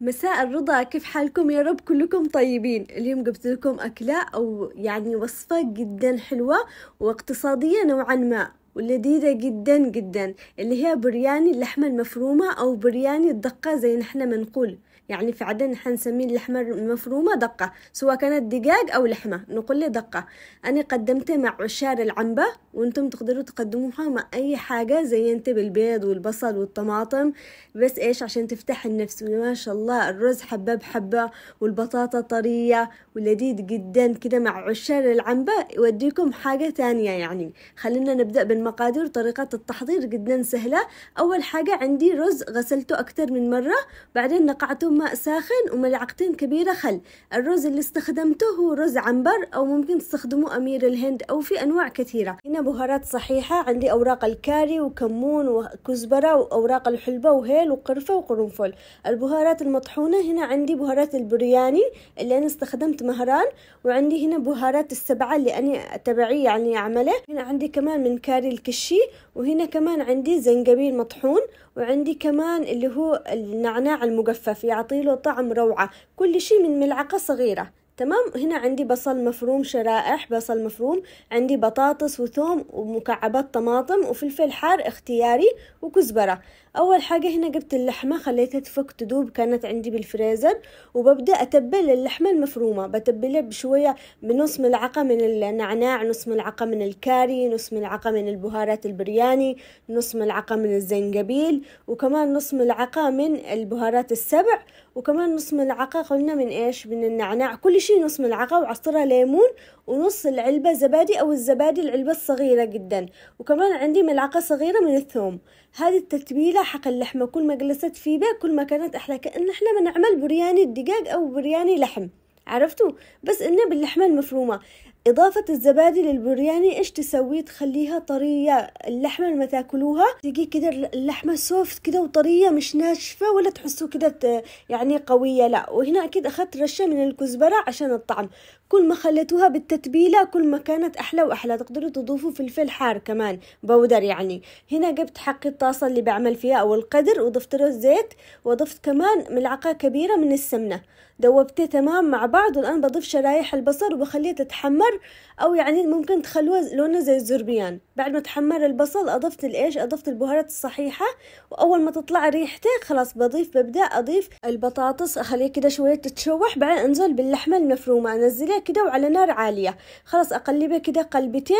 مساء الرضا كيف حالكم يا رب كلكم طيبين اليوم جبت لكم أكلة أو يعني وصفة جدا حلوة واقتصادية نوعا ما ولذيذة جدا جدا اللي هي برياني اللحمة المفرومة أو برياني الدقة زي نحنا منقول يعني في عدن نسميه اللحمة المفرومة دقة سواء كانت دجاج أو لحمة نقول له دقة أنا قدمته مع عشار العنبة وانتم تقدروا تقدموها مع أي حاجة زي انت بالبيض والبصل والطماطم بس إيش عشان تفتح النفس وما شاء الله الرز حبة بحبة والبطاطا طرية ولذيذ جدا كده مع عشار العنبة يوديكم حاجة تانية يعني خلينا نبدأ بالمقادير طريقة التحضير جدا سهلة أول حاجة عندي رز غسلته أكتر من مرة بعدين نقعته ماء ساخن وملعقتين كبيرة خل الرز اللي استخدمته هو رز عنبر أو ممكن تستخدموا أمير الهند أو في أنواع كثيرة هنا بهارات صحيحة عندي أوراق الكاري وكمون وكزبرة وأوراق الحلبة وهيل وقرفة وقرنفل البهارات المطحونة هنا عندي بهارات البرياني اللي أنا استخدمت مهران وعندي هنا بهارات السبعة اللي أنا تبعي يعني عمله هنا عندي كمان من كاري الكشي وهنا كمان عندي زنجبيل مطحون وعندي كمان اللي هو النعناع المجفف يعطي يعطيله طعم روعة كل شي من ملعقة صغيرة تمام هنا عندي بصل مفروم شرائح بصل مفروم عندي بطاطس وثوم ومكعبات طماطم وفلفل حار اختياري وكزبرة اول حاجة هنا جبت اللحمة خليتها تفك تدوب كانت عندي بالفريزر وببدأ اتبل اللحمة المفرومة بتبلها بشوية بنص ملعقة من النعناع نص ملعقة من الكاري نص ملعقة من البهارات البرياني نص ملعقة من الزنجبيل وكمان نص ملعقة من البهارات السبع وكمان نص ملعقة قلنا من ايش من النعناع كل شي نص ملعقة وعصرها ليمون ونص العلبة زبادي او الزبادي العلبة الصغيرة جدا وكمان عندي ملعقة صغيرة من الثوم هذه التتبيلة حق اللحمة كل ما جلست في بيت كل ما كانت أحلى كأن إحنا بنعمل برياني الدجاج أو برياني لحم عرفتوا بس إنه باللحمة المفرومة إضافة الزبادي للبرياني إيش تسوي تخليها طرية اللحمة لما تاكلوها تجي كده اللحمة سوفت كده وطرية مش ناشفة ولا تحسوا كده يعني قوية لا وهنا أكيد أخذت رشة من الكزبرة عشان الطعم كل ما خليتوها بالتتبيلة كل ما كانت أحلى وأحلى تقدروا تضيفوا فلفل حار كمان بودر يعني هنا جبت حق الطاسة اللي بعمل فيها أو القدر وضفت له الزيت وضفت كمان ملعقة كبيرة من السمنة دوبته تمام مع بعض والآن بضيف شرايح البصل وبخليه تتحمر او يعني ممكن تخلوها لونها زي الزربيان بعد ما تحمر البصل اضفت الايش اضفت البهارات الصحيحه واول ما تطلع ريحته خلاص بضيف ببدا اضيف البطاطس اخليها كده شويه تتشوح بعدين انزل باللحمه المفرومه انزلها كده وعلى نار عاليه خلاص اقلبها كده قلبتين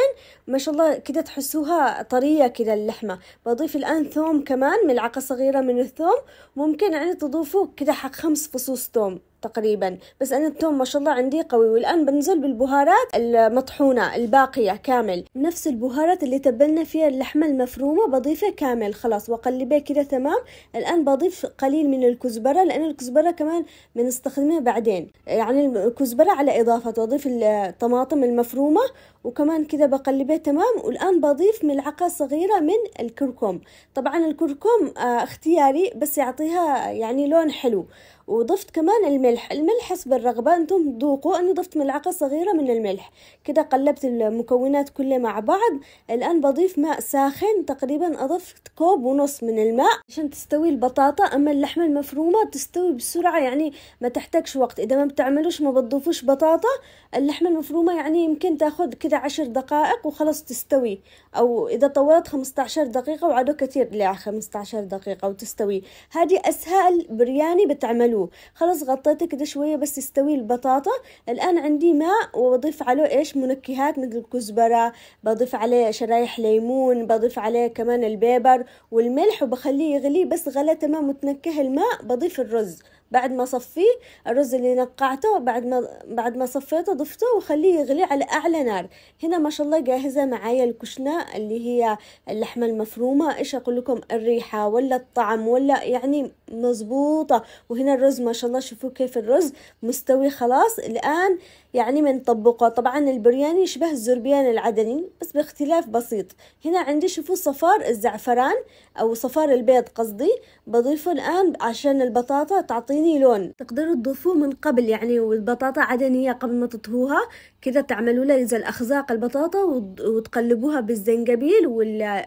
ما شاء الله كده تحسوها طريه كده اللحمه بضيف الان ثوم كمان ملعقه صغيره من الثوم ممكن يعني تضيفوا كده حق خمس فصوص ثوم تقريبا بس أنا التوم ما شاء الله عندي قوي والآن بنزل بالبهارات المطحونة الباقية كامل نفس البهارات اللي تبلنا فيها اللحمة المفرومة بضيفها كامل خلاص وأقلبها كذا تمام الآن بضيف قليل من الكزبرة لأن الكزبرة كمان بنستخدمها بعدين يعني الكزبرة على إضافة تضيف الطماطم المفرومة وكمان كذا بقلبها تمام والآن بضيف ملعقة صغيرة من الكركم طبعا الكركم آه، اختياري بس يعطيها يعني لون حلو وضفت كمان الملح الملح حسب الرغبة انتم ذوقوا انا ضفت ملعقة صغيرة من الملح كده قلبت المكونات كلها مع بعض الان بضيف ماء ساخن تقريبا اضفت كوب ونص من الماء عشان تستوي البطاطا اما اللحمة المفرومة تستوي بسرعة يعني ما تحتاجش وقت اذا ما بتعملوش ما بتضيفوش بطاطا اللحمة المفرومة يعني يمكن تاخد كده عشر دقائق وخلص تستوي او اذا طولت خمسة عشر دقيقة وعادوا كثير لا خمسة عشر دقيقة وتستوي هذه اسهل برياني بتعملوه حلو خلاص غطيته كده شوية بس تستوي البطاطا الآن عندي ماء وبضيف عليه إيش منكهات مثل الكزبرة بضيف عليه شرايح ليمون بضيف عليه كمان البيبر والملح وبخليه يغلي بس غلى تمام وتنكه الماء بضيف الرز بعد ما صفيه الرز اللي نقعته بعد ما بعد ما صفيته ضفته وخليه يغلي على اعلى نار هنا ما شاء الله جاهزه معايا الكشنه اللي هي اللحمه المفرومه ايش اقول لكم الريحه ولا الطعم ولا يعني مظبوطه وهنا الرز ما شاء الله شوفوا كيف الرز مستوي خلاص الان يعني بنطبقه طبعا البرياني يشبه الزربيان العدني بس باختلاف بسيط هنا عندي شوفوا صفار الزعفران او صفار البيض قصدي بضيفه الان عشان البطاطا تعطي تعطيني لون تقدروا تضيفوه من قبل يعني والبطاطا عدنية قبل ما تطهوها كذا تعملوا لها زي الأخزاق البطاطا وتقلبوها بالزنجبيل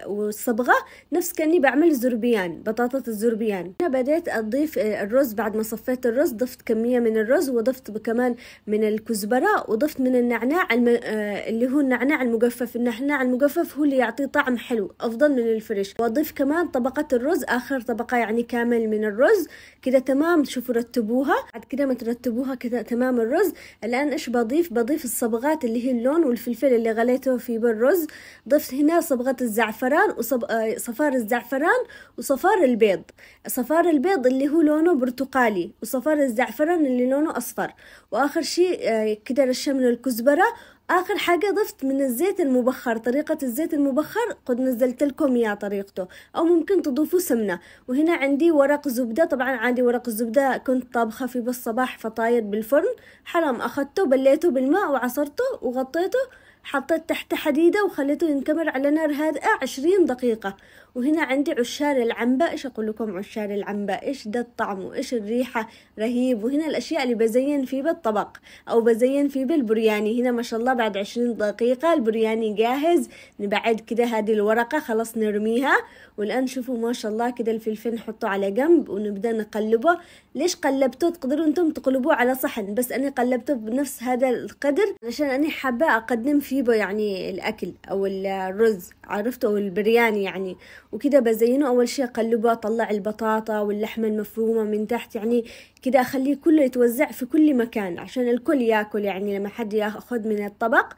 والصبغة نفس كأني بعمل زربيان بطاطا الزربيان هنا بديت أضيف الرز بعد ما صفيت الرز ضفت كمية من الرز وضفت كمان من الكزبرة وضفت من النعناع الم... آه، اللي هو النعناع المجفف النعناع المجفف هو اللي يعطيه طعم حلو أفضل من الفريش وأضيف كمان طبقة الرز آخر طبقة يعني كامل من الرز كده تمام شوفوا رتبوها بعد كده ما ترتبوها كذا تمام الرز الآن إيش بضيف بضيف الصبغات اللي هي اللون والفلفل اللي غليته في بالرز ضفت هنا صبغة الزعفران وصب... آه، صفار الزعفران وصفار البيض صفار البيض اللي هو لونه برتقالي وصفار الزعفران اللي لونه أصفر وآخر شيء آه، كده رشمنا الكزبرة اخر حاجة ضفت من الزيت المبخر طريقة الزيت المبخر قد نزلت لكم يا طريقته او ممكن تضيفوا سمنة وهنا عندي ورق زبدة طبعا عندي ورق الزبدة كنت طابخة في بالصباح فطاير بالفرن حرام اخدته بليته بالماء وعصرته وغطيته حطيت تحت حديدة وخليته ينكمر على نار هادئة عشرين دقيقة وهنا عندي عشار العنبة إيش أقول لكم عشار العنبة إيش ده الطعم وإيش الريحة رهيب وهنا الأشياء اللي بزين فيه بالطبق أو بزين فيه بالبرياني هنا ما شاء الله بعد عشرين دقيقة البرياني جاهز نبعد كده هذه الورقة خلاص نرميها والآن شوفوا ما شاء الله كده الفلفل نحطه على جنب ونبدأ نقلبه ليش قلبته تقدروا أنتم تقلبوه على صحن بس أنا قلبته بنفس هذا القدر عشان أنا حابة أقدم فيه فيبه يعني الاكل او الرز عرفتوا او البرياني يعني وكده بزينه اول شيء اقلبه اطلع البطاطا واللحمه المفرومه من تحت يعني كده اخليه كله يتوزع في كل مكان عشان الكل ياكل يعني لما حد ياخذ من الطبق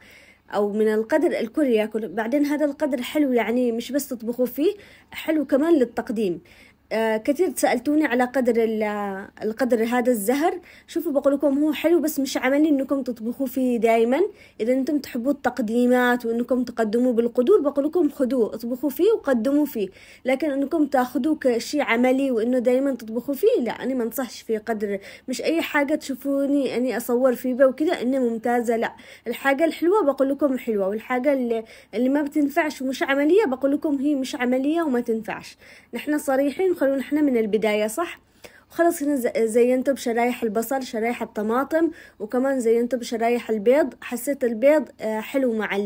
او من القدر الكل ياكل بعدين هذا القدر حلو يعني مش بس تطبخوا فيه حلو كمان للتقديم آه، كثير سألتوني على قدر القدر هذا الزهر شوفوا بقول لكم هو حلو بس مش عملي انكم تطبخوا فيه دائما اذا انتم تحبوا التقديمات وانكم تقدموا بالقدور بقول لكم خذوه اطبخوا فيه وقدموا فيه لكن انكم تاخذوه كشيء عملي وانه دائما تطبخوا فيه لا انا ما انصحش في قدر مش اي حاجة تشوفوني اني اصور فيه وكذا انه ممتازة لا الحاجة الحلوة بقول لكم حلوة والحاجة اللي, اللي ما بتنفعش ومش عملية بقول لكم هي مش عملية وما تنفعش نحن صريحين خلونا احنا من البداية صح؟ وخلص هنا زينته بشرايح البصل شرايح الطماطم وكمان زينته بشرايح البيض حسيت البيض آه، حلو مع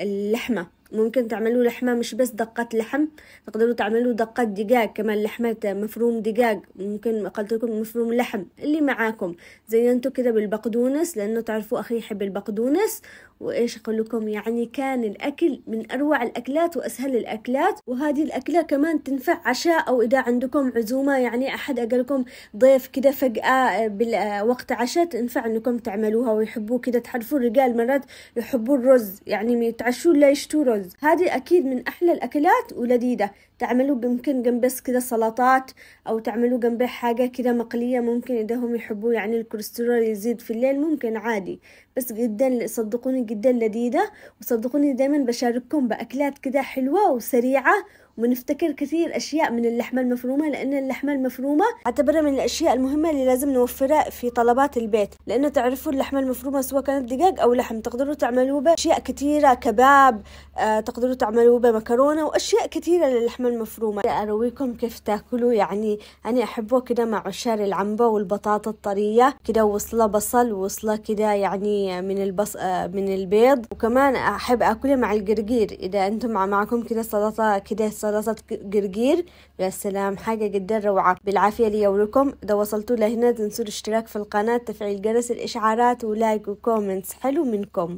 اللحمة ممكن تعملوا لحمة مش بس دقات لحم تقدروا تعملوا دقات دقاق كمان لحمة مفروم دقاق ممكن قلت لكم مفروم لحم اللي معاكم زينتوا كده بالبقدونس لأنه تعرفوا أخي يحب البقدونس وإيش أقول لكم يعني كان الأكل من أروع الأكلات وأسهل الأكلات وهذه الأكلة كمان تنفع عشاء أو إذا عندكم عزومة يعني أحد أقلكم ضيف كده فجأة آه، بالوقت آه، عشاء تنفع أنكم تعملوها ويحبوا كده تعرفوا الرجال مرات يحبوا الرز يعني يتعشوا لا يشتوا الرز هذه أكيد من أحلى الأكلات ولذيذة تعملوه ممكن جنب بس كذا سلطات أو تعملوه جنبه حاجة كذا مقلية ممكن إذا هم يحبوا يعني الكوليسترول يزيد في الليل ممكن عادي بس جدا صدقوني جدا لذيذة وصدقوني دايما بشارككم بأكلات كذا حلوة وسريعة ونفتكر كثير أشياء من اللحمة المفرومة لأن اللحمة المفرومة أعتبرها من الأشياء المهمة اللي لازم نوفرها في طلبات البيت لأنه تعرفوا اللحمة المفرومة سواء كانت دجاج أو لحم تقدروا تعملوا بها أشياء كثيرة كباب آه، تقدروا تعملوا بها مكرونة وأشياء كثيرة للحمة المفرومة أرويكم كيف تاكلوا يعني أنا أحبه كده مع عشار العنبة والبطاطا الطرية كده وصلة بصل وصلة كده يعني من البص آه، من البيض وكمان أحب أكلها مع القرقير إذا أنتم معكم كده سلطة كده صلصة جرجير يا سلام حاجة جدا روعة بالعافية ليومكم إذا وصلتوا لهنا تنسوا الاشتراك في القناة تفعيل جرس الإشعارات ولايك وكومنتس حلو منكم